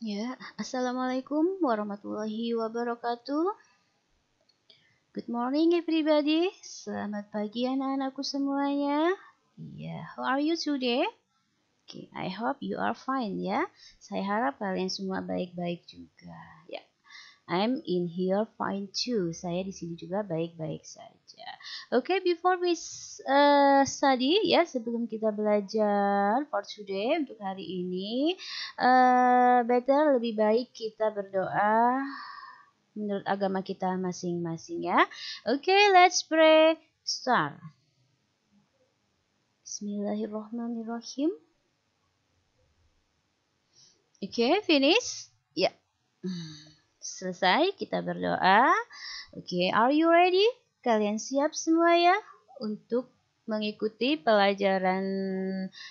Ya, Assalamualaikum warahmatullahi wabarakatuh. Good morning everybody. Selamat pagi anak-anakku semuanya. Yeah, how are you today? Okay, I hope you are fine ya. Saya harap kalian semua baik-baik juga. Ya. Yeah. I'm in here fine too. Saya di sini juga baik-baik saja. Okay, before we uh, study ya sebelum kita belajar for today untuk hari ini, uh, better lebih baik kita berdoa menurut agama kita masing-masing ya. Okay, let's pray. Start. Bismillahirrahmanirrahim. Okay, finish. Ya. Yeah. Selesai kita berdoa. Okay, are you ready? Kalian siap semua ya untuk mengikuti pelajaran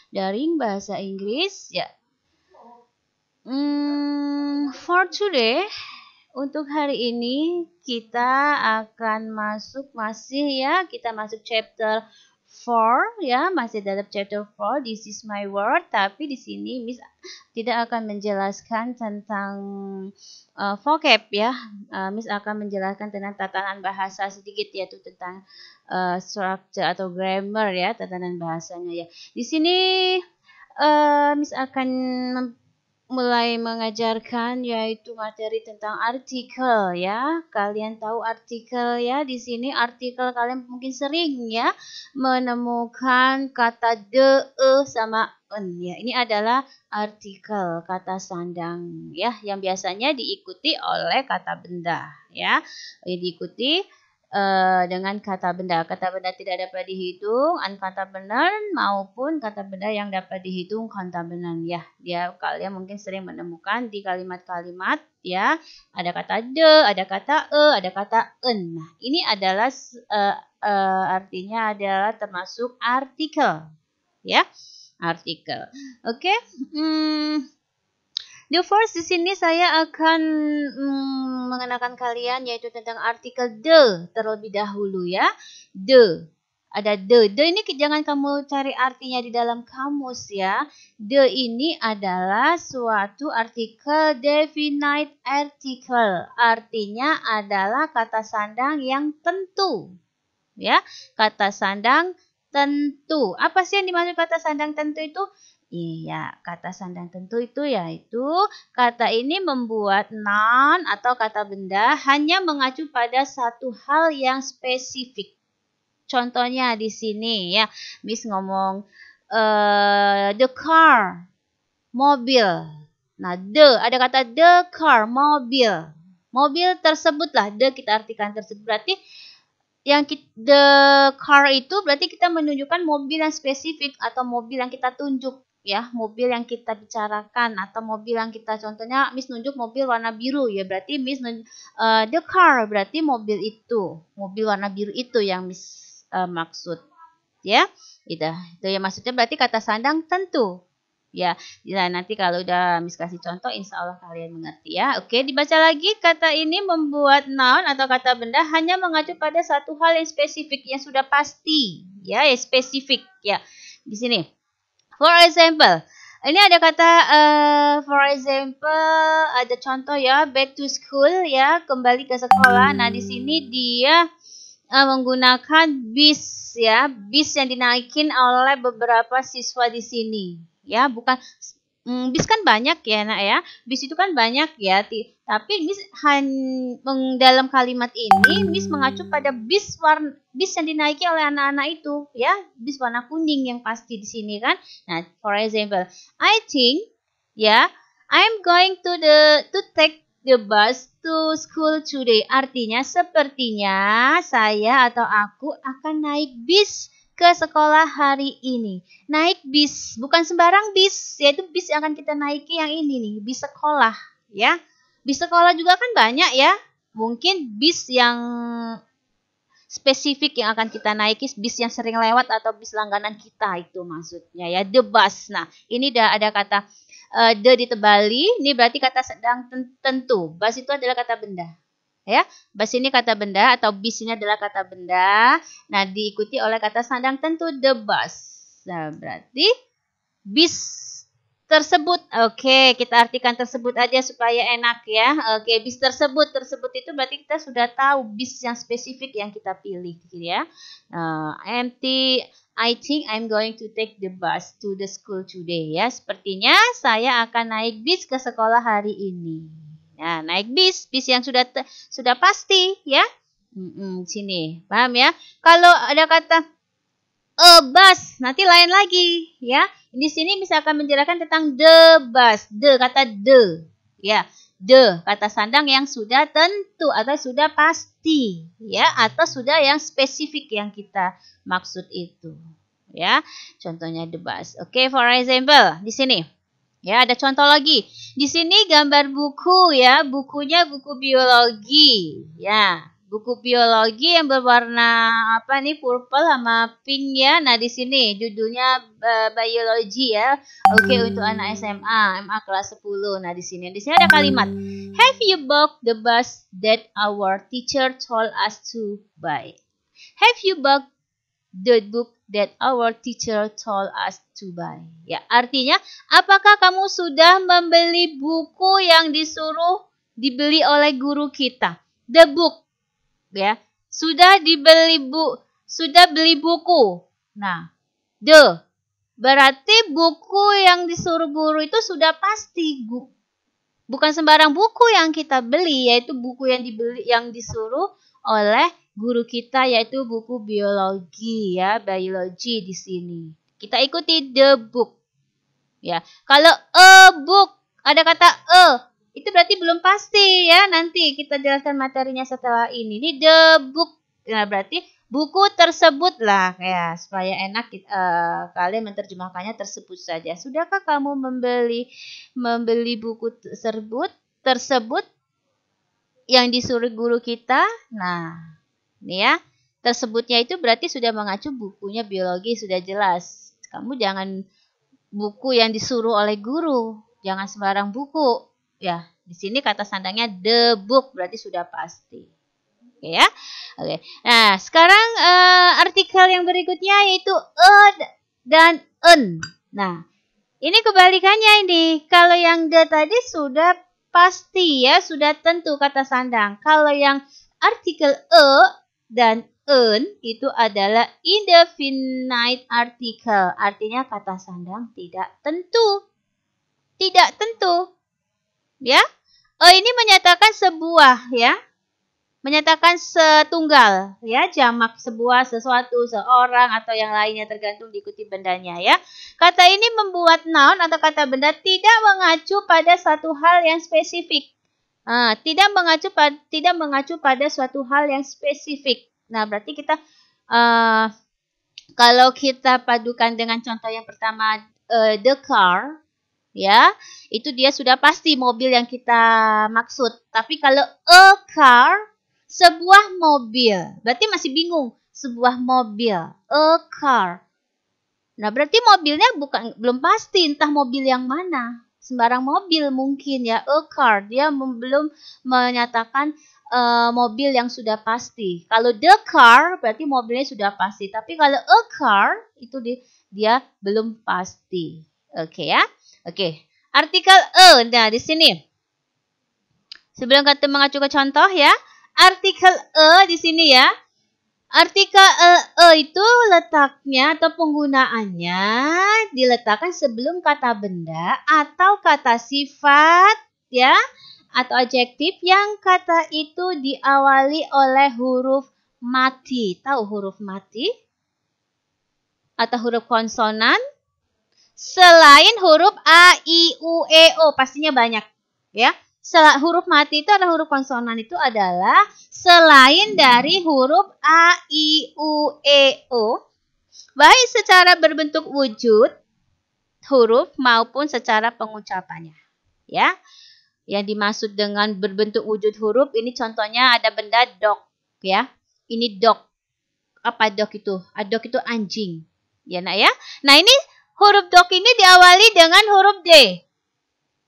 daring bahasa Inggris ya? Hmm, for today, untuk hari ini kita akan masuk masih ya, kita masuk chapter 4 ya, masih dalam chapter 4 this is my world tapi di sini Miss tidak akan menjelaskan tentang uh, vocab ya. Uh, Miss akan menjelaskan tentang tatanan bahasa sedikit yaitu tentang uh, structure atau grammar ya, tatanan bahasanya ya. Di sini uh, Miss akan mulai mengajarkan yaitu materi tentang artikel ya. Kalian tahu artikel ya di sini artikel kalian mungkin sering ya menemukan kata de e sama en ya. Ini adalah artikel kata sandang ya yang biasanya diikuti oleh kata benda ya. Diikuti Eh, dengan kata benda. Kata benda tidak dapat dihitung, kata benar maupun kata benda yang dapat dihitung kata benar ya. Dia kalian mungkin sering menemukan di kalimat-kalimat ya, ada kata de, ada kata e, ada kata en. Nah, ini adalah uh, uh, artinya adalah termasuk artikel ya. Artikel. Oke. Okay? Hmm The first di sini saya akan mm, mengenakan kalian yaitu tentang artikel the terlebih dahulu ya. The ada the. The ini jangan kamu cari artinya di dalam kamus ya. The ini adalah suatu artikel definite article. Artinya adalah kata sandang yang tentu. Ya, kata sandang tentu. Apa sih yang dimaksud kata sandang tentu itu? Iya, kata sandang tentu itu yaitu kata ini membuat non atau kata benda hanya mengacu pada satu hal yang spesifik. Contohnya di sini ya, Miss ngomong uh, the car, mobil. Nah, the ada kata the car, mobil. Mobil tersebutlah the kita artikan tersebut berarti yang kita, the car itu berarti kita menunjukkan mobil yang spesifik atau mobil yang kita tunjuk ya mobil yang kita bicarakan atau mobil yang kita contohnya Miss nunjuk mobil warna biru ya berarti Miss nunjuk, uh, the car berarti mobil itu mobil warna biru itu yang Miss uh, maksud ya itu itu ya maksudnya berarti kata sandang tentu ya nah, nanti kalau udah Miss kasih contoh insya Allah kalian mengerti ya oke dibaca lagi kata ini membuat noun atau kata benda hanya mengacu pada satu hal yang spesifik yang sudah pasti ya spesifik ya di sini For example, ini ada kata uh, for example ada contoh ya back to school ya kembali ke sekolah. Nah di sini dia uh, menggunakan bis ya bis yang dinaikin oleh beberapa siswa di sini ya bukan Hmm, bis kan banyak ya nak ya bis itu kan banyak ya tapi bis hanya dalam kalimat ini bis mengacu pada bis warna bis yang dinaiki oleh anak-anak itu ya bis warna kuning yang pasti di sini kan nah for example I think ya yeah, I'm going to the to take the bus to school today artinya sepertinya saya atau aku akan naik bis ke sekolah hari ini. Naik bis, bukan sembarang bis, yaitu bis yang akan kita naiki yang ini nih, bis sekolah, ya. Bis sekolah juga kan banyak ya. Mungkin bis yang spesifik yang akan kita naiki, bis yang sering lewat atau bis langganan kita itu maksudnya ya, the bus. Nah, ini dah ada kata uh, the ditebali, ini berarti kata sedang tentu. Bus itu adalah kata benda ya. Bas ini kata benda atau bis ini adalah kata benda. Nah, diikuti oleh kata sandang tentu the bus. Nah, berarti bis tersebut. Oke, kita artikan tersebut aja supaya enak ya. Oke, bis tersebut. Tersebut itu berarti kita sudah tahu bis yang spesifik yang kita pilih gitu ya. Uh, empty I think I'm going to take the bus to the school today ya. Sepertinya saya akan naik bis ke sekolah hari ini. Nah, naik bis, bis yang sudah sudah pasti ya. mm sini, paham ya? Kalau ada kata a e, bus, nanti lain lagi ya. Di sini misalkan menjelaskan tentang the bus, the kata the ya. The kata sandang yang sudah tentu atau sudah pasti ya atau sudah yang spesifik yang kita maksud itu ya. Contohnya the bus. Oke, okay, for example di sini Ya, ada contoh lagi. Di sini gambar buku ya, bukunya buku biologi. Ya, buku biologi yang berwarna apa nih purple sama pink ya. Nah, di sini judulnya uh, e, biologi ya. Oke, okay, untuk anak SMA, MA kelas 10. Nah, di sini di sini ada kalimat Have you bought the bus that our teacher told us to buy? Have you bought the book that our teacher told us to buy. Ya, artinya apakah kamu sudah membeli buku yang disuruh dibeli oleh guru kita? The book. Ya. Sudah dibeli bu sudah beli buku. Nah, the berarti buku yang disuruh guru itu sudah pasti bu bukan sembarang buku yang kita beli yaitu buku yang dibeli yang disuruh oleh guru kita yaitu buku biologi ya, biologi di sini. Kita ikuti the book. Ya, kalau a e book ada kata a, e, itu berarti belum pasti ya. Nanti kita jelaskan materinya setelah ini. Ini the book. Nah, berarti buku tersebut lah ya supaya enak kita, uh, e, kalian menerjemahkannya tersebut saja. Sudahkah kamu membeli membeli buku tersebut tersebut yang disuruh guru kita? Nah, Nih ya. Tersebutnya itu berarti sudah mengacu bukunya biologi sudah jelas. Kamu jangan buku yang disuruh oleh guru, jangan sembarang buku. Ya, di sini kata sandangnya the book berarti sudah pasti. Oke ya. Oke. Nah, sekarang uh, artikel yang berikutnya yaitu a dan en. Nah, ini kebalikannya ini. Kalau yang the tadi sudah pasti ya, sudah tentu kata sandang. Kalau yang artikel e dan earn itu adalah indefinite article. Artinya kata sandang tidak tentu. Tidak tentu. Ya. E ini menyatakan sebuah ya. Menyatakan setunggal ya, jamak sebuah, sesuatu, seorang atau yang lainnya tergantung diikuti bendanya ya. Kata ini membuat noun atau kata benda tidak mengacu pada satu hal yang spesifik. Ah, tidak mengacu pada tidak mengacu pada suatu hal yang spesifik. Nah, berarti kita uh, kalau kita padukan dengan contoh yang pertama uh, the car, ya, itu dia sudah pasti mobil yang kita maksud. Tapi kalau a car, sebuah mobil, berarti masih bingung sebuah mobil, a car. Nah, berarti mobilnya bukan belum pasti entah mobil yang mana sembarang mobil mungkin ya a car dia belum menyatakan uh, mobil yang sudah pasti kalau the car berarti mobilnya sudah pasti tapi kalau a car itu di, dia belum pasti oke okay, ya oke okay. artikel a e. nah di sini sebelum kata mengacu ke contoh ya artikel a e di sini ya Artikel e, e itu letaknya atau penggunaannya diletakkan sebelum kata benda atau kata sifat ya atau adjektif yang kata itu diawali oleh huruf mati. Tahu huruf mati? Atau huruf konsonan? Selain huruf a, i, u, e, o pastinya banyak ya. Sel huruf mati itu adalah huruf konsonan itu adalah selain dari huruf a, i, u, e, o, baik secara berbentuk wujud huruf maupun secara pengucapannya. Ya. Yang dimaksud dengan berbentuk wujud huruf ini contohnya ada benda dog ya. Ini dog. Apa dog itu? Ah, dog itu anjing. Ya, Nak ya. Nah, ini huruf dog ini diawali dengan huruf D.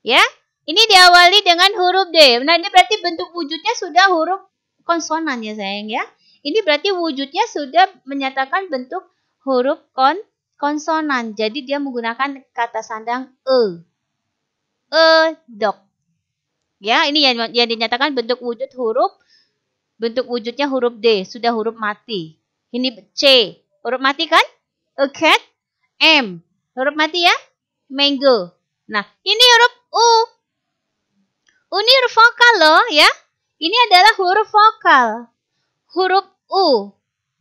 Ya, ini diawali dengan huruf D. Nah, ini berarti bentuk wujudnya sudah huruf konsonan ya sayang ya. Ini berarti wujudnya sudah menyatakan bentuk huruf kon konsonan. Jadi dia menggunakan kata sandang e. E dok. Ya, ini yang, yang dinyatakan bentuk wujud huruf bentuk wujudnya huruf D, sudah huruf mati. Ini C, huruf mati kan? A e, cat, M, huruf mati ya? Mango. Nah, ini huruf U, Unir huruf vokal loh ya. Ini adalah huruf vokal. Huruf U.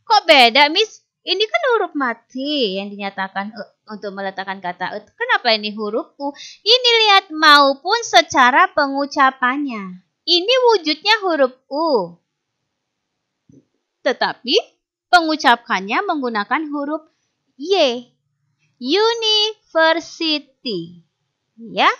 Kok beda, Miss? Ini kan huruf mati yang dinyatakan untuk meletakkan kata U. Kenapa ini huruf U? Ini lihat maupun secara pengucapannya. Ini wujudnya huruf U. Tetapi pengucapkannya menggunakan huruf Y. University. Ya,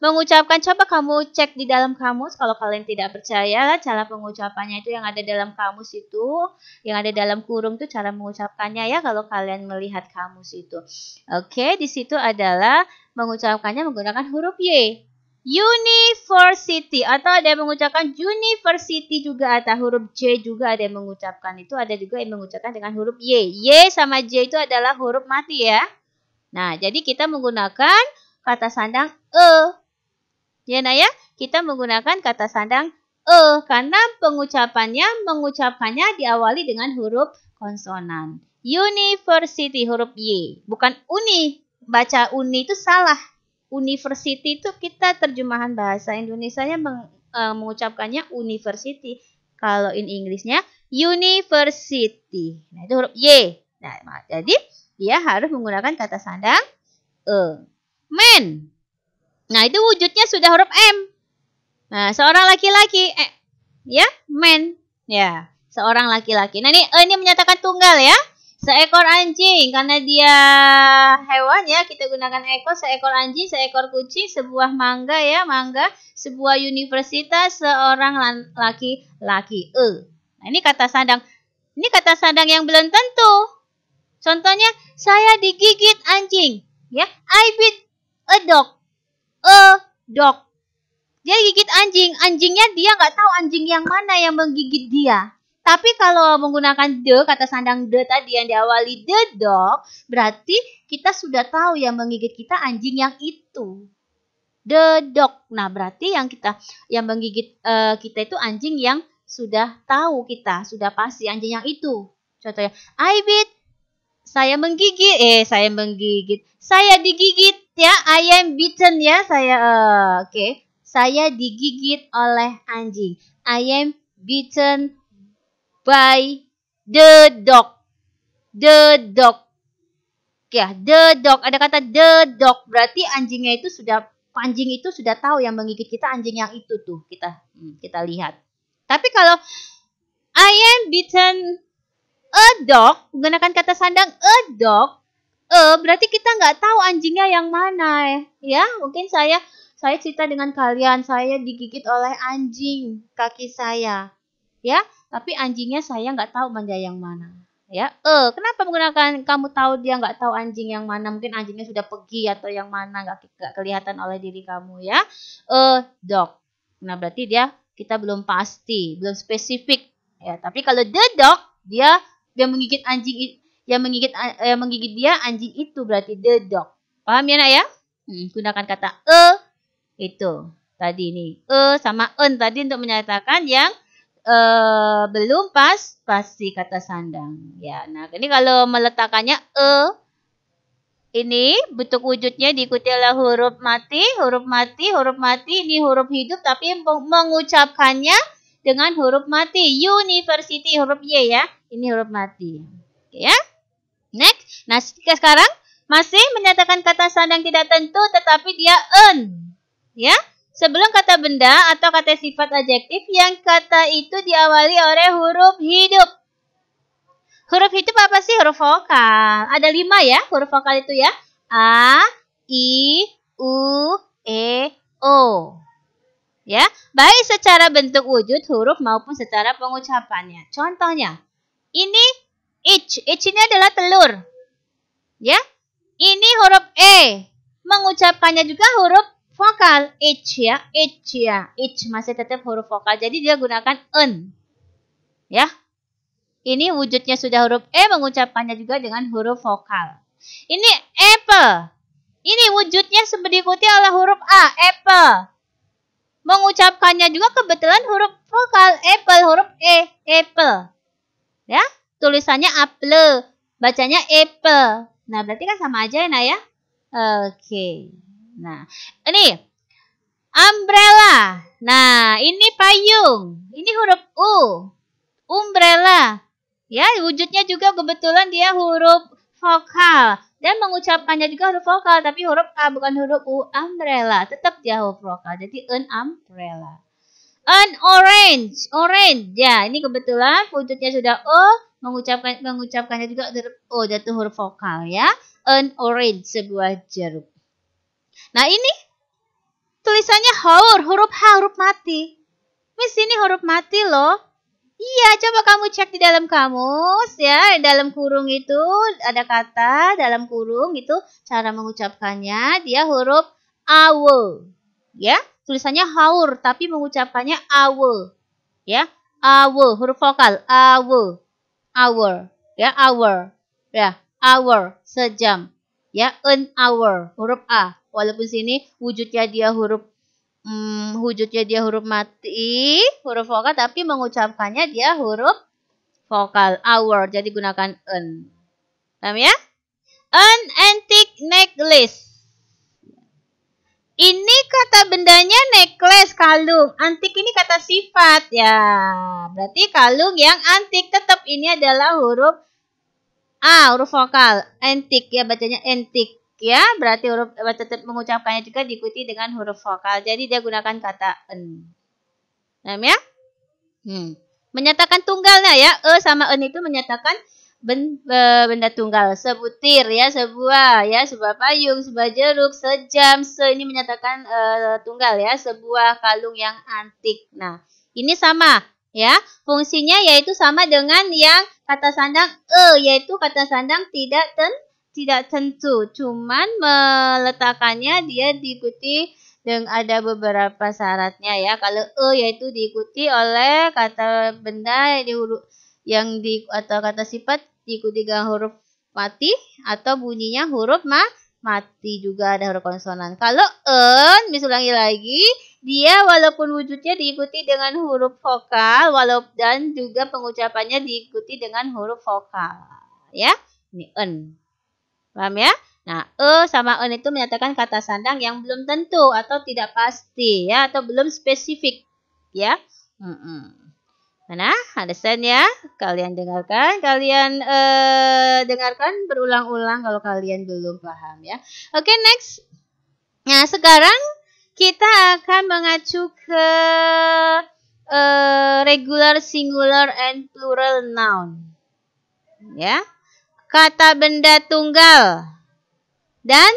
mengucapkan coba kamu cek di dalam kamus kalau kalian tidak percaya cara pengucapannya itu yang ada dalam kamus itu yang ada dalam kurung itu cara mengucapkannya ya kalau kalian melihat kamus itu oke di situ adalah mengucapkannya menggunakan huruf y University atau ada yang mengucapkan university juga ada huruf J juga ada yang mengucapkan itu ada juga yang mengucapkan dengan huruf Y. Y sama J itu adalah huruf mati ya. Nah, jadi kita menggunakan kata sandang e Ya Naya, kita menggunakan kata sandang e karena pengucapannya mengucapkannya diawali dengan huruf konsonan. University huruf y, bukan uni. Baca uni itu salah. University itu kita terjemahan bahasa Indonesianya meng, e, mengucapkannya university. Kalau in Inggrisnya university. Nah, itu huruf y. Nah, jadi dia harus menggunakan kata sandang e. Men Nah, itu wujudnya sudah huruf M. Nah, seorang laki-laki eh ya, men, Ya, seorang laki-laki. Nah, ini oh, ini menyatakan tunggal ya. Seekor anjing karena dia hewan ya, kita gunakan ekor, seekor anjing, seekor kucing, sebuah mangga ya, mangga, sebuah universitas, seorang laki-laki. E. Nah, ini kata sandang. Ini kata sandang yang belum tentu. Contohnya, saya digigit anjing. Ya, I beat a dog a e, dog. Dia gigit anjing, anjingnya dia nggak tahu anjing yang mana yang menggigit dia. Tapi kalau menggunakan the kata sandang the tadi yang diawali the dog, berarti kita sudah tahu yang menggigit kita anjing yang itu. The dog. Nah, berarti yang kita yang menggigit uh, kita itu anjing yang sudah tahu kita, sudah pasti anjing yang itu. Contohnya, I bit saya menggigit, eh saya menggigit, saya digigit ya, I am bitten ya, saya uh, oke. Okay. Saya digigit oleh anjing. I am bitten by the dog. The dog. Ya, the dog. Ada kata the dog. Berarti anjingnya itu sudah anjing itu sudah tahu yang menggigit kita anjing yang itu tuh kita hmm, kita lihat. Tapi kalau I am bitten a dog menggunakan kata sandang a dog eh berarti kita nggak tahu anjingnya yang mana ya? ya mungkin saya saya cerita dengan kalian saya digigit oleh anjing kaki saya ya tapi anjingnya saya nggak tahu manja yang mana ya eh kenapa menggunakan kamu tahu dia nggak tahu anjing yang mana mungkin anjingnya sudah pergi atau yang mana nggak kelihatan oleh diri kamu ya eh dog nah berarti dia kita belum pasti belum spesifik ya tapi kalau the dog dia dia menggigit anjing yang menggigit eh, yang menggigit dia anjing itu berarti the dog. Paham ya nak ya? Hmm, gunakan kata e itu tadi ini e sama en tadi untuk menyatakan yang e, belum pas pasti kata sandang. Ya, nah ini kalau meletakkannya e ini bentuk wujudnya diikuti oleh huruf mati, huruf mati, huruf mati, ini huruf hidup tapi mengucapkannya dengan huruf mati. University huruf Y ya. Ini huruf mati. Oke ya. Next. Nah, sekarang masih menyatakan kata sandang tidak tentu tetapi dia en. Ya. Sebelum kata benda atau kata sifat adjektif yang kata itu diawali oleh huruf hidup. Huruf hidup apa sih? Huruf vokal. Ada lima ya huruf vokal itu ya. A, I, U, E, O. Ya, baik secara bentuk wujud huruf maupun secara pengucapannya. Contohnya, ini h Each ini adalah telur. Ya. Ini huruf E. Mengucapkannya juga huruf vokal. h ya. Each ya. Each masih tetap huruf vokal. Jadi dia gunakan n Ya. Ini wujudnya sudah huruf E. Mengucapkannya juga dengan huruf vokal. Ini apple. Ini wujudnya diikuti oleh huruf A. Apple. Mengucapkannya juga kebetulan huruf vokal. Apple. Huruf E. Apple. Ya tulisannya apple, bacanya apple. Nah, berarti kan sama aja ya, Nah ya. Oke. Okay. Nah, ini umbrella. Nah, ini payung. Ini huruf U. Umbrella. Ya, wujudnya juga kebetulan dia huruf vokal dan mengucapkannya juga huruf vokal tapi huruf A bukan huruf U umbrella tetap dia huruf vokal jadi an umbrella an orange orange ya ini kebetulan wujudnya sudah O mengucapkan mengucapkannya juga oh jatuh huruf vokal ya an orange sebuah jeruk nah ini tulisannya haur huruf h huruf mati miss ini huruf mati loh Iya, coba kamu cek di dalam kamus ya. Dalam kurung itu ada kata dalam kurung itu cara mengucapkannya dia huruf hour Ya, tulisannya haur tapi mengucapkannya hour Ya, hour huruf vokal hour hour ya hour ya hour sejam ya an hour huruf a walaupun sini wujudnya dia huruf hmm, wujudnya dia huruf mati huruf vokal tapi mengucapkannya dia huruf vokal hour jadi gunakan an paham ya an antique necklace kata bendanya necklace kalung. Antik ini kata sifat ya. Berarti kalung yang antik tetap ini adalah huruf A, huruf vokal. Antik ya bacanya antik ya. Berarti huruf eh, tetap mengucapkannya juga diikuti dengan huruf vokal. Jadi dia gunakan kata n Paham ya? Hmm. Menyatakan tunggalnya ya. E sama n itu menyatakan ben, eh, benda tunggal sebutir ya sebuah ya sebuah payung sebuah jeruk sejam se ini menyatakan e, tunggal ya sebuah kalung yang antik nah ini sama ya fungsinya yaitu sama dengan yang kata sandang e yaitu kata sandang tidak ten tidak tentu cuman meletakkannya dia diikuti dan ada beberapa syaratnya ya kalau e yaitu diikuti oleh kata benda di huruf yang di atau kata sifat diikuti dengan huruf mati atau bunyinya huruf ma mati juga ada huruf konsonan. Kalau en, misalnya lagi, dia walaupun wujudnya diikuti dengan huruf vokal, walaupun dan juga pengucapannya diikuti dengan huruf vokal. Ya, ini en. Paham ya? Nah, e sama en itu menyatakan kata sandang yang belum tentu atau tidak pasti ya atau belum spesifik ya. Mm -mm. Mana? Understand ya? Kalian dengarkan, kalian uh, dengarkan berulang-ulang kalau kalian belum paham ya. Oke, okay, next. Nah, sekarang kita akan mengacu ke uh, regular, singular, and plural noun. Ya. Kata benda tunggal dan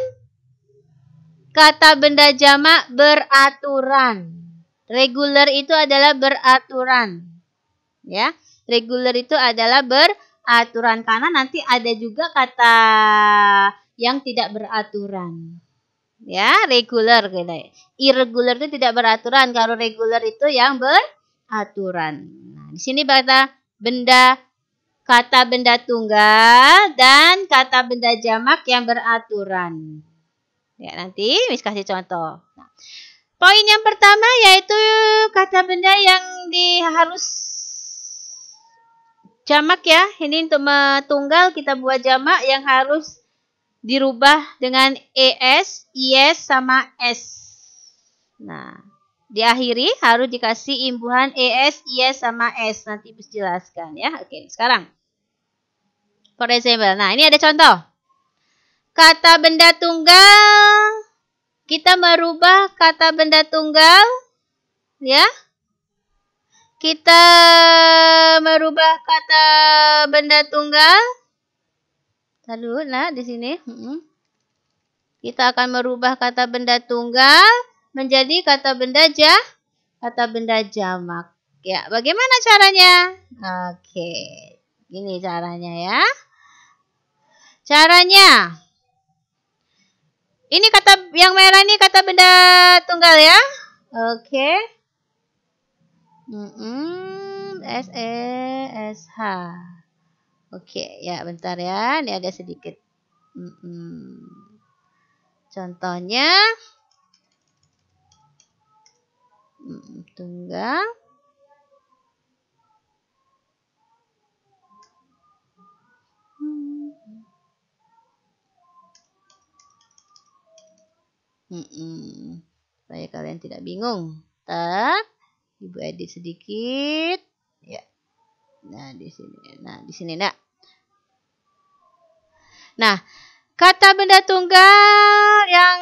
kata benda jamak beraturan. Regular itu adalah beraturan ya. regular itu adalah beraturan karena nanti ada juga kata yang tidak beraturan. Ya, regular gitu. Irregular itu tidak beraturan, kalau regular itu yang beraturan. Nah, di sini kata benda kata benda tunggal dan kata benda jamak yang beraturan. Ya, nanti mis kasih contoh. Nah, poin yang pertama yaitu kata benda yang di harus jamak ya. Ini untuk tunggal kita buat jamak yang harus dirubah dengan es, is sama s. Nah, diakhiri harus dikasih imbuhan es, is sama s. Nanti bisa jelaskan ya. Oke, sekarang for example. Nah, ini ada contoh. Kata benda tunggal kita merubah kata benda tunggal ya kita merubah kata benda tunggal. Lalu nah di sini kita akan merubah kata benda tunggal menjadi kata benda jah, kata benda jamak. Ya, bagaimana caranya? Oke. Ini caranya ya. Caranya ini kata yang merah ini kata benda tunggal ya. Oke. Hmm, S E S H. Oke, ya bentar ya. Ini ada sedikit. Hmm, Contohnya tunggal. Hmm, Supaya kalian tidak bingung. Tak. Ibu edit sedikit. Ya. Nah, di sini. Nah, di sini nak. Nah, kata benda tunggal yang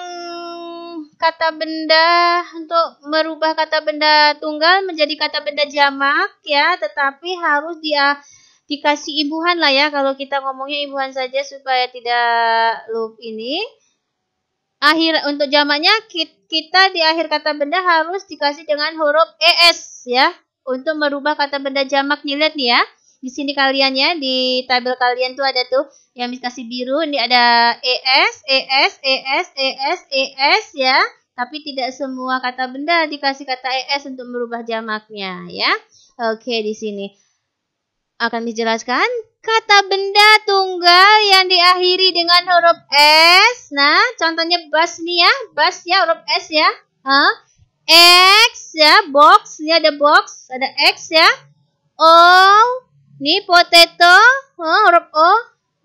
kata benda untuk merubah kata benda tunggal menjadi kata benda jamak ya, tetapi harus dia dikasih imbuhan lah ya kalau kita ngomongnya imbuhan saja supaya tidak loop ini akhir untuk jamaknya kita kita di akhir kata benda harus dikasih dengan huruf ES ya. Untuk merubah kata benda jamak lihat nih ya. Di sini kalian ya, di tabel kalian tuh ada tuh yang dikasih biru, ini ada ES, ES, ES, ES, ES ya. Tapi tidak semua kata benda dikasih kata ES untuk merubah jamaknya ya. Oke, di sini akan dijelaskan kata benda tunggal yang diakhiri dengan huruf S. Nah, contohnya bus nih ya, bus ya huruf S ya. Huh? X ya, box, ini ada box, ada X ya. O, ini potato, huh, huruf O,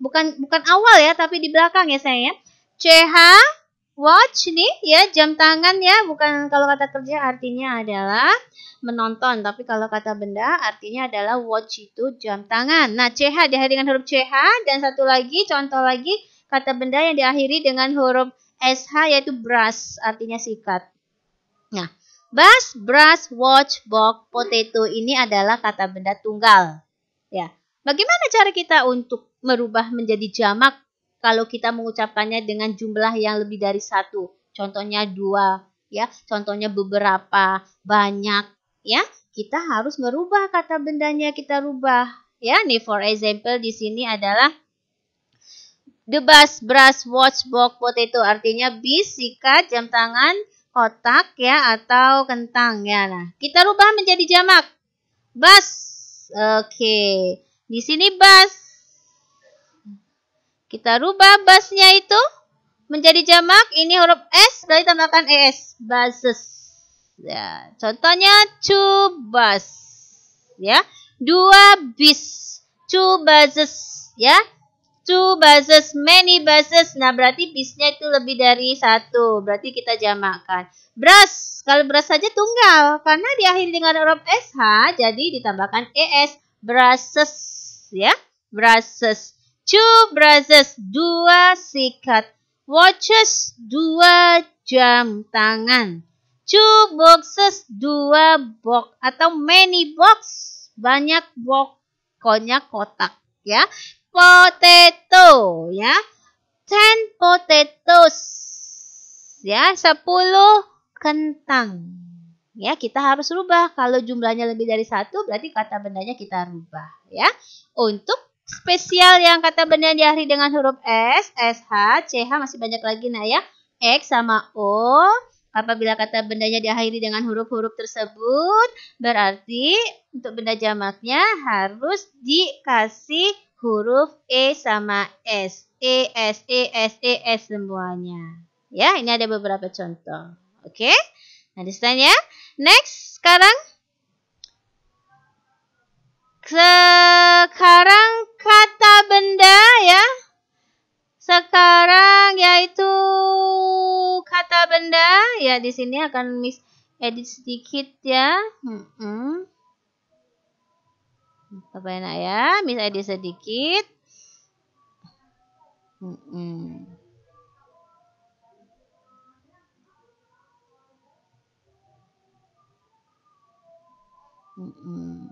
bukan bukan awal ya, tapi di belakang ya saya ya. CH, Watch nih ya jam tangan ya bukan kalau kata kerja artinya adalah menonton tapi kalau kata benda artinya adalah watch itu jam tangan. Nah, CH diakhiri dengan huruf CH dan satu lagi contoh lagi kata benda yang diakhiri dengan huruf SH yaitu brush artinya sikat. Nah, brush, brush, watch, box, potato ini adalah kata benda tunggal. Ya. Bagaimana cara kita untuk merubah menjadi jamak kalau kita mengucapkannya dengan jumlah yang lebih dari satu. Contohnya dua, ya. Contohnya beberapa, banyak, ya. Kita harus merubah kata bendanya kita rubah, ya. Nih for example di sini adalah the bus, brush, watch, box, potato. Artinya bis, sikat, jam tangan, kotak, ya atau kentang, ya. Nah, kita rubah menjadi jamak. Bus. Oke. Okay. Di sini bus kita rubah basnya itu menjadi jamak. Ini huruf S, dari tambahkan ES. Bases. Ya, contohnya two bus. Ya, dua bis. two buses. Ya, two buses, many buses. Nah, berarti bisnya itu lebih dari satu. Berarti kita jamakkan. Beras, kalau beras saja tunggal. Karena diakhiri dengan huruf SH, jadi ditambahkan ES. Brasses, ya. Brasses. Two brushes, dua sikat. Watches, dua jam tangan. Two boxes, dua box atau many box, banyak box, konya kotak ya. Potato ya. Ten potatoes ya, sepuluh kentang. Ya, kita harus rubah. Kalau jumlahnya lebih dari satu, berarti kata bendanya kita rubah ya. Untuk spesial yang kata benda diakhiri dengan huruf S, SH, CH masih banyak lagi nah ya. X sama O. Apabila kata bendanya diakhiri dengan huruf-huruf tersebut, berarti untuk benda jamaknya harus dikasih huruf E sama S. E, S, E, S, E, S semuanya. Ya, ini ada beberapa contoh. Oke? Okay? nah, ya? Next, sekarang sekarang kata benda ya. Sekarang yaitu kata benda ya di sini akan mis edit sedikit ya. Hmm -hmm. Apa enak ya? Miss edit sedikit. Hmm -hmm. mm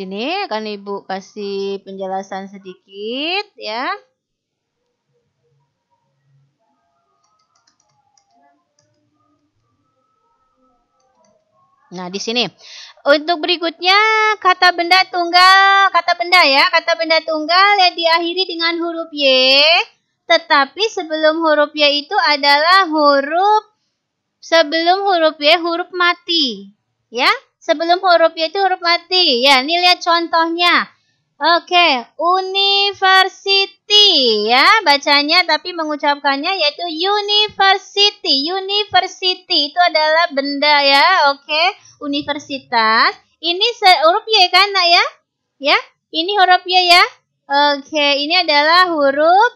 Sini akan Ibu kasih penjelasan sedikit ya. Nah, di sini. Untuk berikutnya, kata benda tunggal, kata benda ya, kata benda tunggal yang diakhiri dengan huruf Y. Tetapi sebelum huruf Y itu adalah huruf, sebelum huruf Y, huruf mati. Ya, Sebelum huruf Y itu huruf mati. Ya, ini lihat contohnya. Oke, okay, university ya bacanya tapi mengucapkannya yaitu university. University itu adalah benda ya, oke, okay? universitas. Ini huruf Y kan nak ya? Ya, ini huruf Y ya. Oke, okay, ini adalah huruf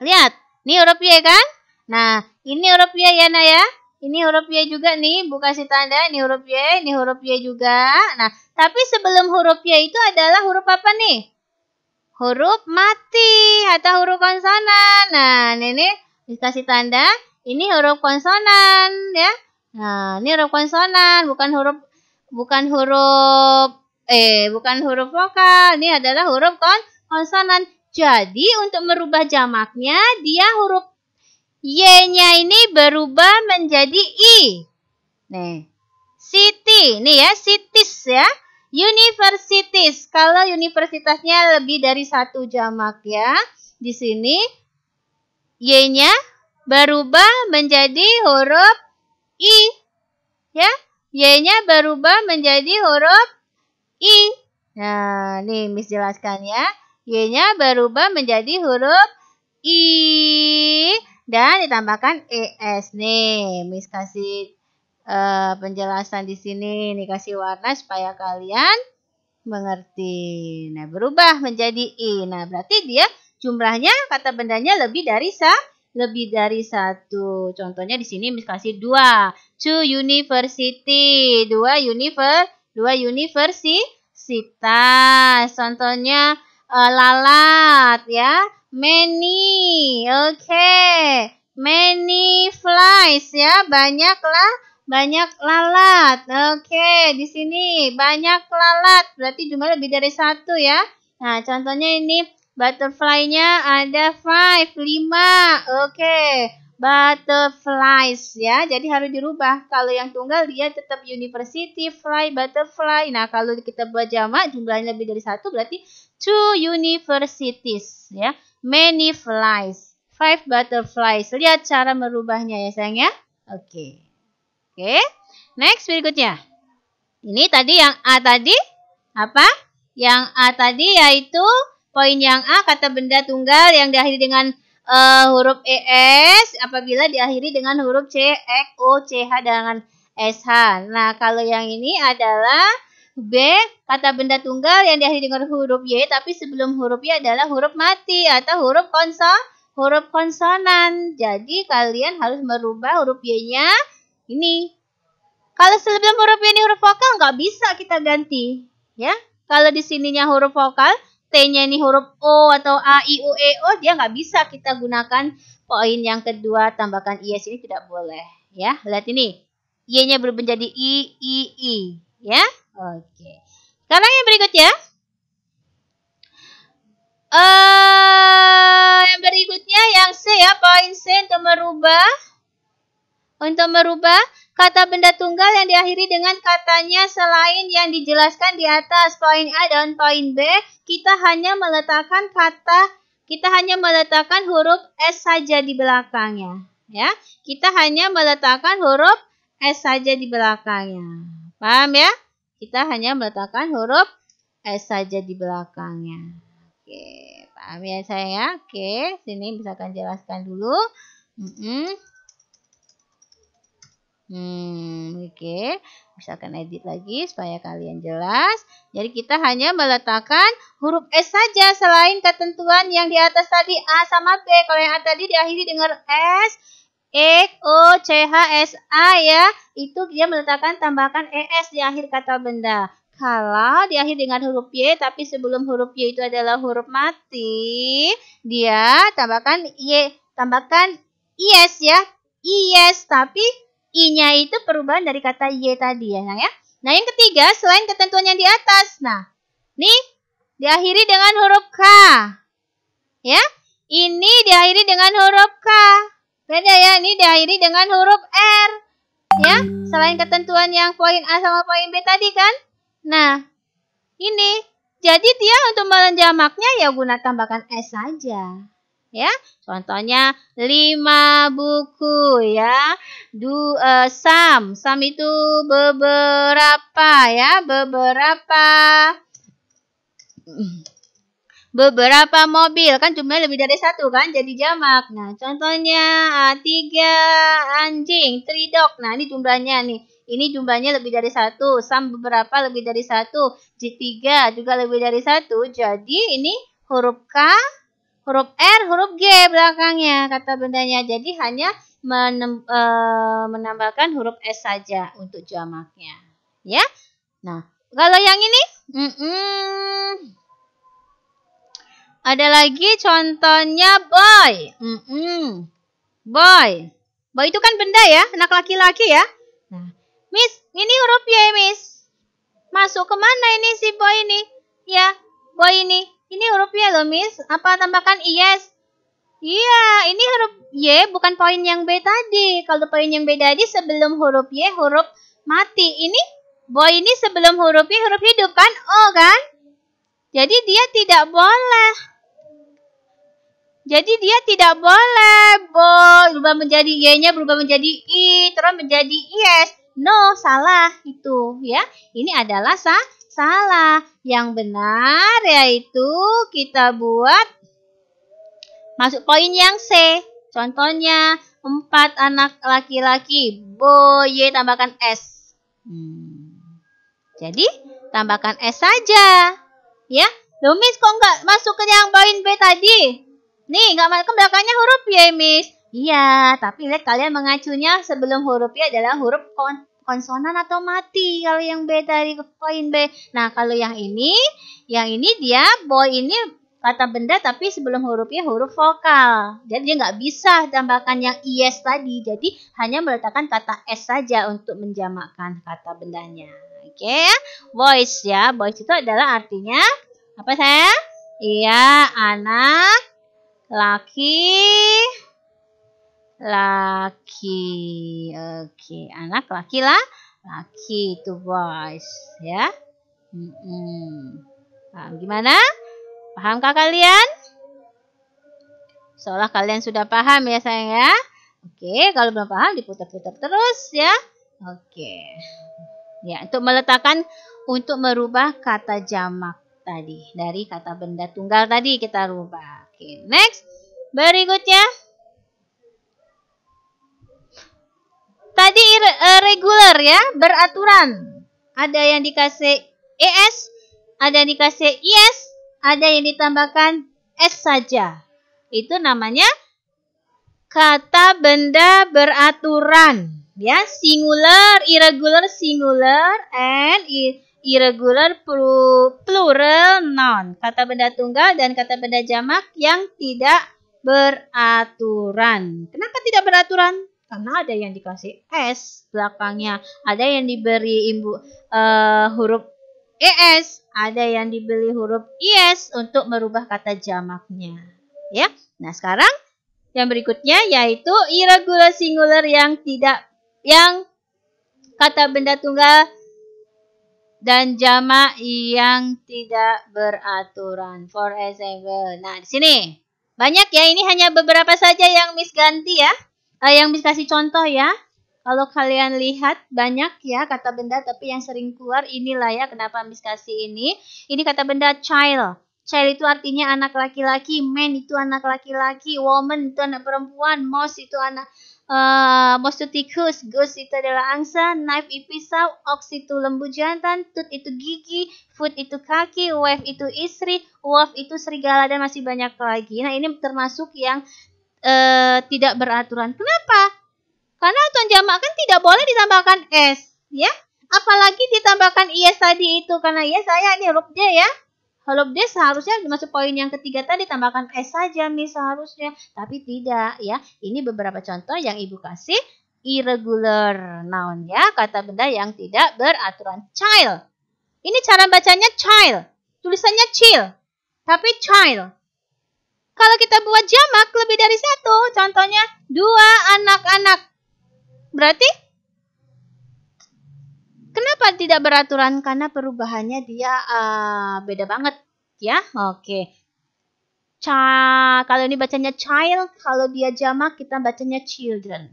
lihat, ini huruf Y kan? Nah, ini huruf Y ya nak ya? Ini huruf Y juga nih, bukan si tanda, ini huruf Y, ini huruf Y juga. Nah, tapi sebelum huruf Y itu adalah huruf apa nih? Huruf mati atau huruf konsonan. Nah, ini dikasih tanda, ini huruf konsonan ya. Nah, ini huruf konsonan, bukan huruf bukan huruf eh bukan huruf vokal. Ini adalah huruf kon konsonan. Jadi untuk merubah jamaknya dia huruf Y-nya ini berubah menjadi I. Nih, city. Nih ya, cities ya. Universities. Kalau universitasnya lebih dari satu jamak ya. Di sini, Y-nya berubah menjadi huruf I. Ya, Y-nya berubah menjadi huruf I. Nah, nih Miss jelaskan ya. Y-nya berubah menjadi huruf I dan ditambahkan es nih mis kasih uh, penjelasan di sini nih kasih warna supaya kalian mengerti nah berubah menjadi i nah berarti dia jumlahnya kata bendanya lebih dari sa lebih dari satu contohnya di sini mis kasih dua two university dua univer dua universitas contohnya uh, lalat ya many. Oke. Okay. Many flies ya, banyaklah banyak lalat. Oke, okay. di sini banyak lalat. Berarti jumlah lebih dari satu ya. Nah, contohnya ini butterfly-nya ada five, lima. Oke. Okay. Butterflies ya, jadi harus dirubah. Kalau yang tunggal dia tetap university fly butterfly. Nah kalau kita buat jamak jumlahnya lebih dari satu berarti two universities ya. Many flies. Five butterflies. Lihat cara merubahnya ya sayang ya. Oke. Oke. Next berikutnya. Ini tadi yang A tadi apa? Yang A tadi yaitu poin yang A kata benda tunggal yang diakhiri dengan uh, huruf ES apabila diakhiri dengan huruf C, e, O, c, h, dengan SH. Nah, kalau yang ini adalah B. Kata benda tunggal yang diakhiri dengan huruf Y tapi sebelum huruf Y adalah huruf mati atau huruf konson huruf konsonan. Jadi kalian harus merubah huruf Y-nya ini. Kalau sebelum huruf Y ini huruf vokal nggak bisa kita ganti, ya. Kalau di sininya huruf vokal, T-nya ini huruf O atau A, I, U, E, O, dia nggak bisa kita gunakan poin yang kedua tambahkan IS ini tidak boleh. Ya, lihat ini. Y-nya berubah menjadi I, I, I. Ya, Oke. Sekarang yang berikutnya. Uh, yang berikutnya yang C ya, poin C untuk merubah untuk merubah kata benda tunggal yang diakhiri dengan katanya selain yang dijelaskan di atas poin A dan poin B, kita hanya meletakkan kata kita hanya meletakkan huruf S saja di belakangnya, ya. Kita hanya meletakkan huruf S saja di belakangnya. Paham ya? Kita hanya meletakkan huruf S saja di belakangnya. Oke, paham ya saya? ya Oke, sini bisa akan jelaskan dulu. Mm -mm. Hmm, oke. Okay. Bisa edit lagi supaya kalian jelas. Jadi kita hanya meletakkan huruf S saja selain ketentuan yang di atas tadi A sama B. Kalau yang A tadi diakhiri dengan S, X, O, C, H, S, A ya. Itu dia meletakkan tambahkan ES di akhir kata benda. Kalau di akhir dengan huruf Y, tapi sebelum huruf Y itu adalah huruf mati, dia tambahkan Y, tambahkan IS ya. IS, tapi I-nya itu perubahan dari kata Y tadi ya, nah ya. Nah, yang ketiga, selain ketentuan yang di atas. Nah, nih, diakhiri dengan huruf K. Ya, ini diakhiri dengan huruf K. Beda ya, ini diakhiri dengan huruf R. Ya, selain ketentuan yang poin A sama poin B tadi kan? Nah, ini. Jadi dia untuk menjamaknya ya guna tambahkan S saja. Ya, contohnya 5 buku ya. Du, uh, sam, sam itu beberapa ya, beberapa beberapa mobil kan jumlahnya lebih dari satu kan jadi jamak nah contohnya ah, tiga anjing three dog nah ini jumlahnya nih ini jumlahnya lebih dari satu sam beberapa lebih dari satu g tiga juga lebih dari satu jadi ini huruf K huruf R huruf G belakangnya kata bendanya jadi hanya menem, e, menambahkan huruf S saja untuk jamaknya ya nah kalau yang ini mm -mm. Ada lagi contohnya boy. Mm -mm. Boy. Boy itu kan benda ya, anak laki-laki ya. Nah, Miss, ini huruf Y, Miss. Masuk ke mana ini si boy ini? Ya, boy ini. Ini huruf Y loh, Miss. Apa tambahkan yes? Iya, ini huruf Y bukan poin yang B tadi. Kalau poin yang B tadi sebelum huruf Y huruf mati. Ini boy ini sebelum huruf Y huruf hidup kan? Oh kan? Jadi dia tidak boleh jadi dia tidak boleh bo berubah menjadi y-nya berubah menjadi i terus menjadi yes, No, salah itu ya. Ini adalah sa salah. Yang benar yaitu kita buat masuk poin yang C. Contohnya empat anak laki-laki bo y tambahkan s. Hmm. Jadi tambahkan s saja. Ya, Lumis kok enggak masuk ke yang poin B tadi? Nih, gak ke belakangnya huruf Y, ya, Miss. Iya, tapi lihat kalian mengacunya sebelum huruf Y adalah huruf kon konsonan atau mati. Kalau yang B dari poin B. Nah, kalau yang ini, yang ini dia boy ini kata benda tapi sebelum hurufnya huruf vokal. Jadi dia nggak bisa tambahkan yang IS tadi. Jadi hanya meletakkan kata S saja untuk menjamakkan kata bendanya. Oke, okay? voice ya. Voice itu adalah artinya apa saya? Iya, anak laki laki oke anak laki lah laki itu boys ya hmm, paham gimana Pahamkah kalian seolah kalian sudah paham ya sayang ya oke kalau belum paham diputar-putar terus ya oke ya untuk meletakkan untuk merubah kata jamak tadi dari kata benda tunggal tadi kita rubah Oke, next. Berikutnya. Tadi irregular eh, ya, beraturan. Ada yang dikasih ES, ada yang dikasih IS, ada yang ditambahkan S saja. Itu namanya kata benda beraturan. Ya, singular, irregular, singular, and irregular irregular plural noun, kata benda tunggal dan kata benda jamak yang tidak beraturan. Kenapa tidak beraturan? Karena ada yang dikasih e s belakangnya, ada yang diberi imbu, uh, huruf es, ada yang diberi huruf is untuk merubah kata jamaknya. Ya. Nah, sekarang yang berikutnya yaitu irregular singular yang tidak yang kata benda tunggal dan jamak yang tidak beraturan. For example. Nah, di sini banyak ya. Ini hanya beberapa saja yang Miss ganti ya. Eh, yang Miss kasih contoh ya. Kalau kalian lihat banyak ya kata benda tapi yang sering keluar inilah ya kenapa Miss kasih ini. Ini kata benda child. Child itu artinya anak laki-laki, man itu anak laki-laki, woman itu anak perempuan, mouse itu anak Uh, tikus, goose itu adalah angsa, knife itu pisau, ox itu lembu jantan, tooth itu gigi, foot itu kaki, wife itu istri, wolf itu serigala dan masih banyak lagi. Nah ini termasuk yang eh, tidak beraturan. Kenapa? Karena tuan jamak kan tidak boleh ditambahkan s, ya? Apalagi ditambahkan is tadi itu karena ya saya ini huruf j ya kalau D seharusnya masuk poin yang ketiga tadi tambahkan S saja Mi seharusnya, tapi tidak ya. Ini beberapa contoh yang Ibu kasih irregular noun ya, kata benda yang tidak beraturan child. Ini cara bacanya child, tulisannya chill, tapi child. Kalau kita buat jamak lebih dari satu, contohnya dua anak-anak. Berarti Kenapa tidak beraturan? Karena perubahannya dia uh, beda banget, ya. Oke. Okay. kalau ini bacanya child, kalau dia jamak kita bacanya children.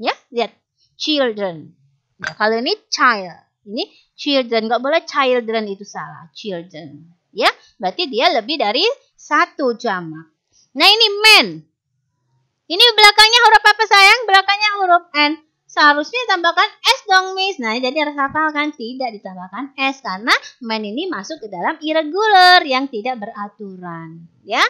Ya, lihat. Children. Ya, kalau ini child. Ini children, Gak boleh children itu salah. Children. Ya, berarti dia lebih dari satu jamak. Nah, ini men. Ini belakangnya huruf apa sayang? Belakangnya huruf N seharusnya tambahkan S dong Miss. Nah jadi harus hafal kan tidak ditambahkan S karena main ini masuk ke dalam irregular yang tidak beraturan. Ya,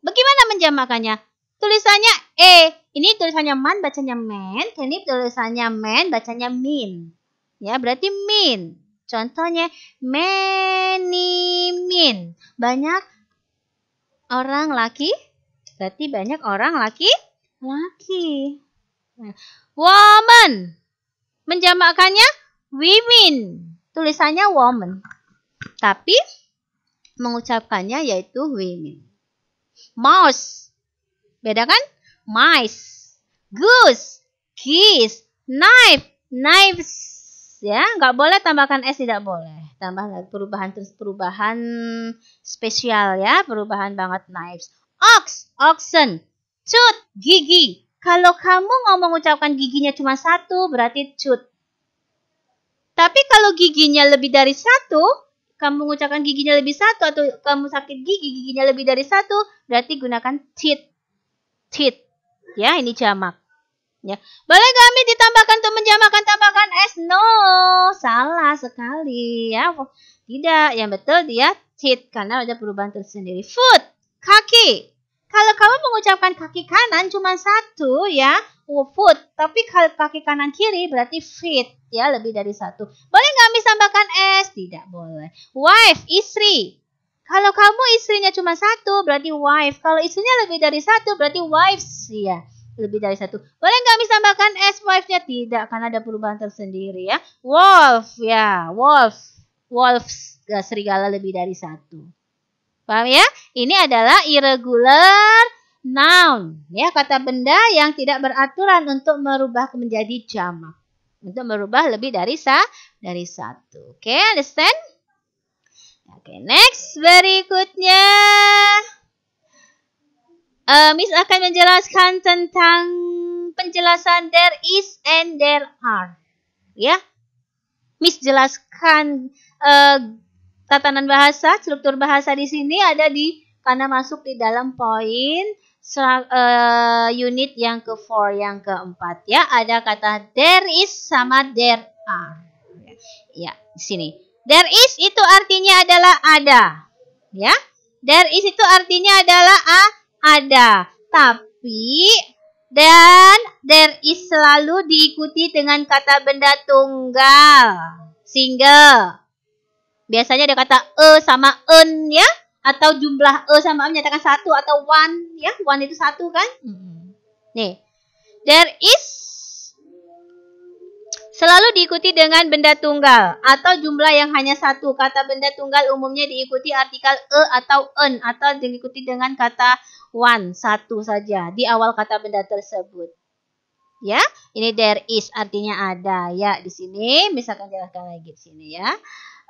bagaimana menjamakannya? Tulisannya E. Ini tulisannya man, bacanya men. Ini tulisannya men, bacanya min. Ya, berarti min. Contohnya many min. Banyak orang laki. Berarti banyak orang laki. Laki. Nah, woman. menjamakannya women. Tulisannya woman. Tapi mengucapkannya yaitu women. Mouse. Beda kan? Mice. Goose. Kiss. Knife. Knives. Ya, nggak boleh tambahkan S tidak boleh. Tambah perubahan terus perubahan spesial ya, perubahan banget knives. Ox, oxen, tooth, gigi, kalau kamu ngomong ucapkan giginya cuma satu, berarti cut. Tapi kalau giginya lebih dari satu, kamu mengucapkan giginya lebih satu atau kamu sakit gigi, giginya lebih dari satu, berarti gunakan tit. Tit. Ya, ini jamak. Ya. Boleh kami ditambahkan untuk menjamakan tambahkan S? No, salah sekali ya. Tidak, yang betul dia tit karena ada perubahan tersendiri. Foot, kaki. Kalau kamu mengucapkan kaki kanan cuma satu ya, oh, foot. Tapi kalau kaki kanan kiri berarti feet ya, lebih dari satu. Boleh nggak Miss tambahkan S? Tidak boleh. Wife, istri. Kalau kamu istrinya cuma satu berarti wife. Kalau istrinya lebih dari satu berarti wives ya lebih dari satu. Boleh nggak misalkan tambahkan S wife-nya? Tidak, karena ada perubahan tersendiri ya. Wolf ya, wolf, wolves, eh, serigala lebih dari satu. Paham ya? Ini adalah irregular noun, ya kata benda yang tidak beraturan untuk merubah menjadi jamak. Untuk merubah lebih dari sa dari satu. Oke, okay, understand? Oke, okay, next berikutnya. Uh, Miss akan menjelaskan tentang penjelasan there is and there are. Ya. Miss jelaskan uh, tatanan bahasa, struktur bahasa di sini ada di karena masuk di dalam poin uh, unit yang ke-4 yang ke-4 ya. Ada kata there is sama there are. Ya, di sini. There is itu artinya adalah ada. Ya. There is itu artinya adalah a, ada. Tapi dan there is selalu diikuti dengan kata benda tunggal, single. Biasanya ada kata e sama en ya atau jumlah e sama en menyatakan satu atau one ya one itu satu kan hmm. nih there is selalu diikuti dengan benda tunggal atau jumlah yang hanya satu kata benda tunggal umumnya diikuti artikel e atau en atau diikuti dengan kata one satu saja di awal kata benda tersebut ya ini there is artinya ada ya di sini misalkan jelaskan lagi di sini ya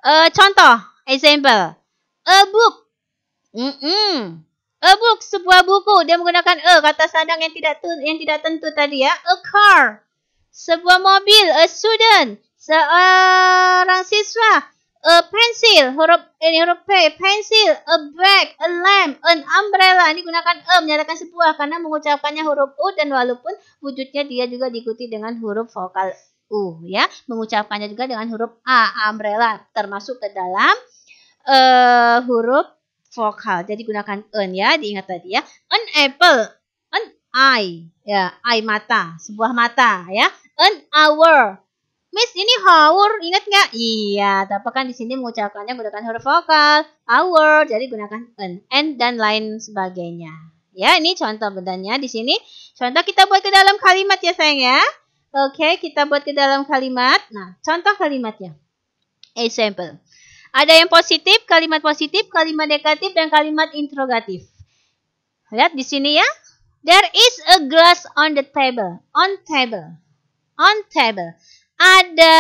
Uh, contoh, example. A book. Mm -mm. A book, sebuah buku. Dia menggunakan a, kata sandang yang tidak tu, yang tidak tentu tadi ya. A car. Sebuah mobil. A student. Seorang siswa. A pencil, huruf ini huruf P, pencil, a bag, a lamp, an umbrella. Ini gunakan a menyatakan sebuah karena mengucapkannya huruf U dan walaupun wujudnya dia juga diikuti dengan huruf vokal U ya. Mengucapkannya juga dengan huruf A, umbrella termasuk ke dalam uh, huruf vokal. Jadi gunakan an ya, diingat tadi ya. An apple, an eye, ya, eye mata, sebuah mata ya. An hour. Miss ini hour, ingat nggak? Iya, tapi kan di sini mengucapkannya menggunakan huruf vokal, hour, jadi gunakan an, and dan lain sebagainya. Ya, ini contoh bedanya di sini. Contoh kita buat ke dalam kalimat ya sayang ya. Oke, okay, kita buat ke dalam kalimat. Nah, contoh kalimatnya. Example. Ada yang positif, kalimat positif, kalimat negatif, dan kalimat interrogatif. Lihat di sini ya. There is a glass on the table. On table. On table. Ada.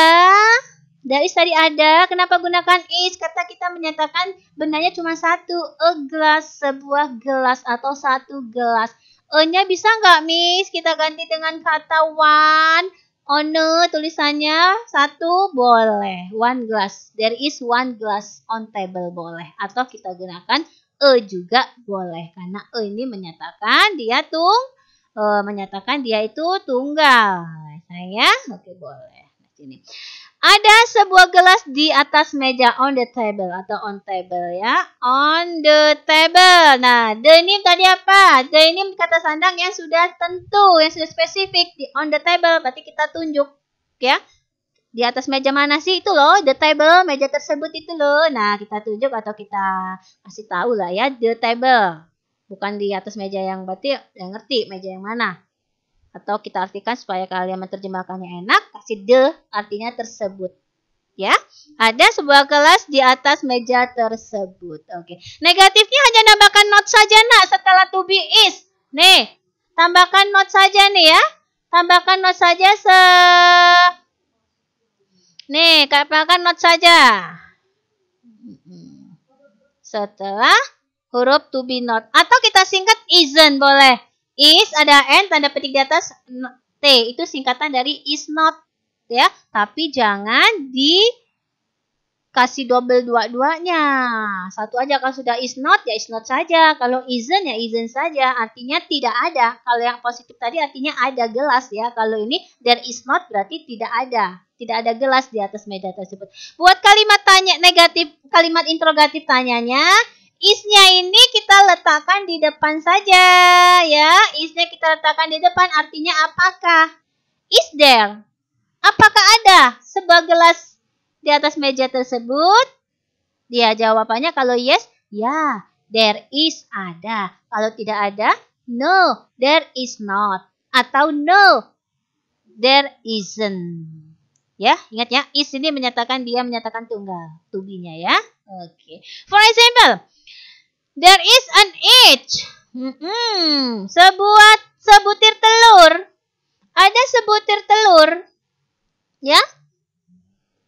There is tadi ada. Kenapa gunakan is? Kata kita menyatakan benarnya cuma satu. A glass. Sebuah gelas atau satu gelas. E-nya bisa nggak, Miss? Kita ganti dengan kata one. One tulisannya satu boleh. One glass. There is one glass on table boleh. Atau kita gunakan e juga boleh karena e ini menyatakan dia tung e, menyatakan dia itu tunggal. Saya oke boleh. Nah, sini. Ada sebuah gelas di atas meja on the table atau on table ya. On the table. Nah, the name tadi apa? The ini kata sandang yang sudah tentu, yang sudah spesifik di on the table. Berarti kita tunjuk ya. Di atas meja mana sih itu loh the table, meja tersebut itu loh. Nah, kita tunjuk atau kita kasih tahu lah ya the table. Bukan di atas meja yang berarti yang ngerti meja yang mana atau kita artikan supaya kalian menerjemahkannya enak kasih the artinya tersebut ya ada sebuah kelas di atas meja tersebut oke negatifnya hanya tambahkan not saja nak setelah to be is nih tambahkan not saja nih ya tambahkan not saja se nih tambahkan not saja setelah huruf to be not atau kita singkat isn't boleh Is ada N tanda petik di atas T itu singkatan dari is not ya. Tapi jangan di kasih double dua-duanya. Satu aja kalau sudah is not ya is not saja. Kalau isn't ya isn't saja. Artinya tidak ada. Kalau yang positif tadi artinya ada gelas ya. Kalau ini there is not berarti tidak ada. Tidak ada gelas di atas meja tersebut. Buat kalimat tanya negatif, kalimat interrogatif tanyanya isnya ini kita letakkan di depan saja ya. Isnya kita letakkan di depan artinya apakah? Is there? Apakah ada sebuah gelas di atas meja tersebut? Dia jawabannya kalau yes, ya, there is ada. Kalau tidak ada, no, there is not. Atau no, there isn't. Ya, ingat ya, is ini menyatakan dia menyatakan tunggal, tubinya ya. Okay. For example, there is an egg. -hmm. Sebuah sebutir telur. Ada sebutir telur. Ya.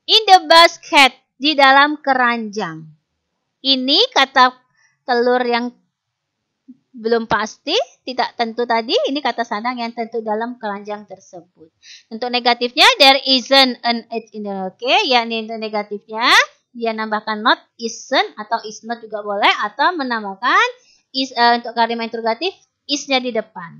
In the basket. Di dalam keranjang. Ini kata telur yang belum pasti, tidak tentu tadi, ini kata sandang yang tentu dalam keranjang tersebut. Untuk negatifnya, there isn't an egg in the, oke, okay, untuk negatifnya, dia nambahkan not isn't atau is not juga boleh atau menambahkan is uh, untuk kalimat interrogatif isnya di depan.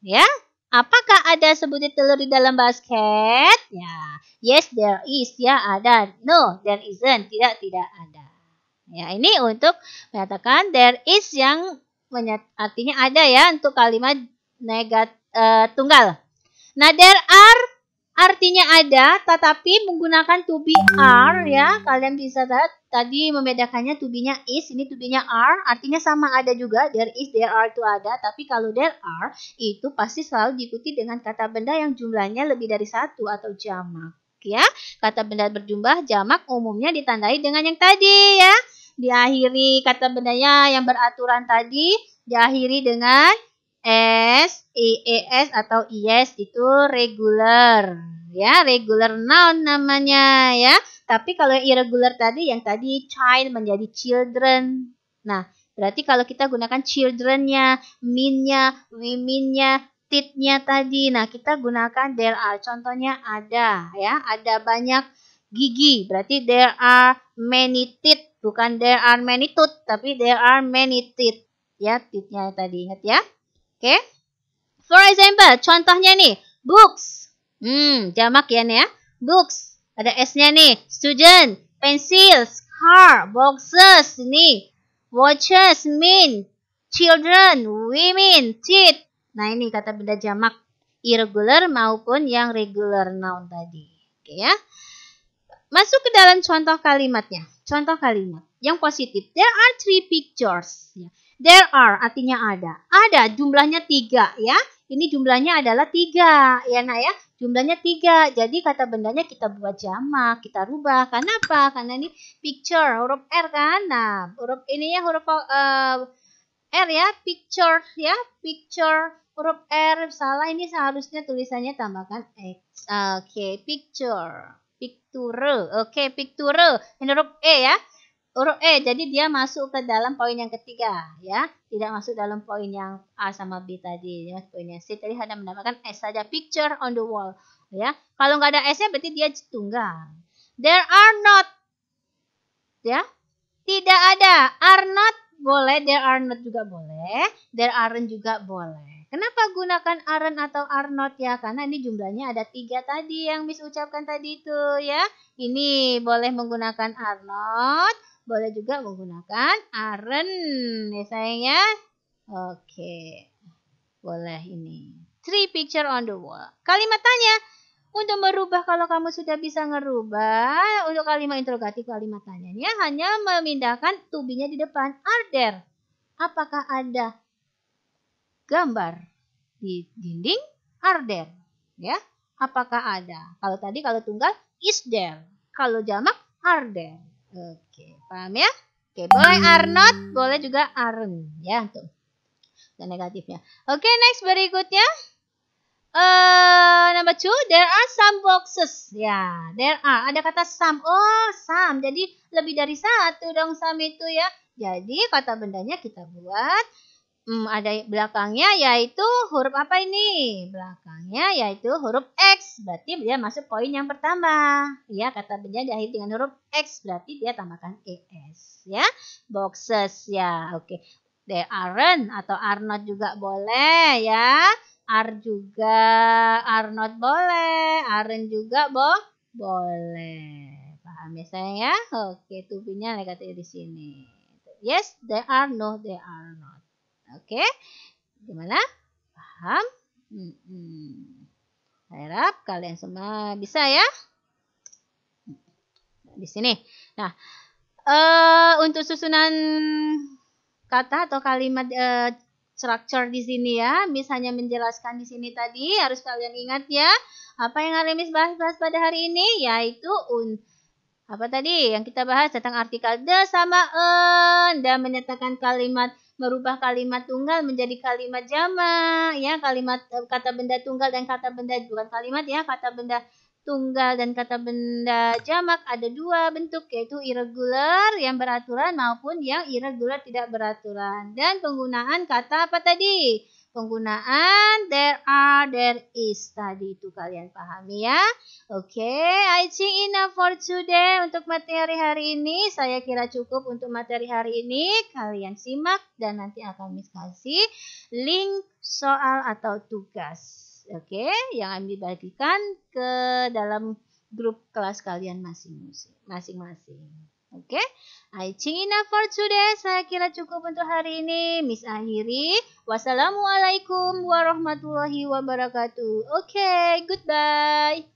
Ya. Apakah ada sebutir telur di dalam basket? Ya. Yes, there is. Ya, ada. No, there isn't. Tidak, tidak ada. Ya, ini untuk menyatakan there is yang menyat artinya ada ya untuk kalimat negat uh, tunggal. Nah, there are artinya ada tetapi menggunakan to be are ya kalian bisa lihat tadi membedakannya to be-nya is ini to be-nya are artinya sama ada juga there is there are itu ada tapi kalau there are itu pasti selalu diikuti dengan kata benda yang jumlahnya lebih dari satu atau jamak ya kata benda berjumlah jamak umumnya ditandai dengan yang tadi ya diakhiri kata bendanya yang beraturan tadi diakhiri dengan S, e, s atau i, s itu regular, ya regular noun namanya ya. Tapi kalau yang irregular tadi yang tadi child menjadi children. Nah, berarti kalau kita gunakan childrennya, minnya, womennya, titnya tadi. Nah, kita gunakan there are. Contohnya ada ya, ada banyak gigi. Berarti there are many teeth, bukan there are many tooth, tapi there are many teeth. Ya, titnya tadi ingat ya. Oke? Okay? For example, contohnya nih, books. Hmm, jamak ya nih ya. Books. Ada S-nya nih. Student, pencils, car, boxes, nih. Watches, men, children, women, teeth. Nah, ini kata benda jamak irregular maupun yang regular noun tadi. Oke okay, ya. Masuk ke dalam contoh kalimatnya. Contoh kalimat. Yang positif, there are three pictures. Ya. There are artinya ada. Ada jumlahnya tiga ya. Ini jumlahnya adalah tiga ya nak ya. Jumlahnya tiga. Jadi kata bendanya kita buat jamak, kita rubah. Kenapa? Karena ini picture huruf R kan. Nah huruf ini ya huruf uh, R ya picture ya picture huruf R salah ini seharusnya tulisannya tambahkan X. Oke okay, picture picture. Oke okay, picture. Ini huruf E ya huruf E. Jadi dia masuk ke dalam poin yang ketiga ya. Tidak masuk dalam poin yang A sama B tadi. Ya, poin yang C tadi hanya mendapatkan S saja. Picture on the wall ya. Kalau nggak ada S-nya berarti dia tunggal. There are not ya. Tidak ada. Are not boleh, there are not juga boleh, there aren't juga boleh. Kenapa gunakan aren't atau are not ya? Karena ini jumlahnya ada tiga tadi yang Miss ucapkan tadi itu ya. Ini boleh menggunakan are not, boleh juga menggunakan aren ya sayang ya. Oke. Boleh ini. Three picture on the wall. Kalimat tanya. Untuk merubah kalau kamu sudah bisa ngerubah untuk kalimat interrogatif kalimat tanya tanyanya hanya memindahkan tubinya di depan. Are there? Apakah ada gambar di dinding? Are there? Ya. Apakah ada? Kalau tadi kalau tunggal is there. Kalau jamak are there. Oke, paham ya? Oke, boleh hmm. Arnold boleh juga Arun ya tuh. Dan negatifnya. Oke, next berikutnya. Uh, number two, there are some boxes. Ya, there are. Ada kata some. Oh, some. Jadi lebih dari satu dong some itu ya. Jadi kata bendanya kita buat hmm, ada belakangnya yaitu huruf apa ini? Belakangnya yaitu huruf X. Berarti dia masuk poin yang pertama. Ya, kata benda diakhiri dengan huruf X. Berarti dia tambahkan ES. Ya, boxes ya. Oke. Okay. aren atau are not juga boleh ya. Are juga, are not boleh. Aren juga boh boleh. Paham ya sayang ya? Oke, okay, tubinya negatif di sini. Yes, they are, no, they are not. Oke, gimana? Paham? Hmm, harap kalian semua bisa ya. Di sini. Nah, uh, untuk susunan kata atau kalimat uh, structure di sini ya, misalnya menjelaskan di sini tadi harus kalian ingat ya. Apa yang Haremis bahas-bahas pada hari ini yaitu un apa tadi yang kita bahas tentang artikel the sama en dan menyatakan kalimat merubah kalimat tunggal menjadi kalimat jamak, ya kalimat eh, kata benda tunggal dan kata benda bukan kalimat ya kata benda tunggal dan kata benda jamak ada dua bentuk yaitu irregular yang beraturan maupun yang irregular tidak beraturan dan penggunaan kata apa tadi penggunaan there are, there is. Tadi itu kalian pahami ya. Oke, okay, I think enough for today. Untuk materi hari ini, saya kira cukup untuk materi hari ini. Kalian simak dan nanti akan kami kasih link soal atau tugas. Oke, okay, yang akan dibagikan ke dalam grup kelas kalian masing-masing masing-masing. Oke, okay? I think enough for today. Saya kira cukup untuk hari ini. Miss akhiri. Wassalamualaikum warahmatullahi wabarakatuh. Oke, okay, goodbye.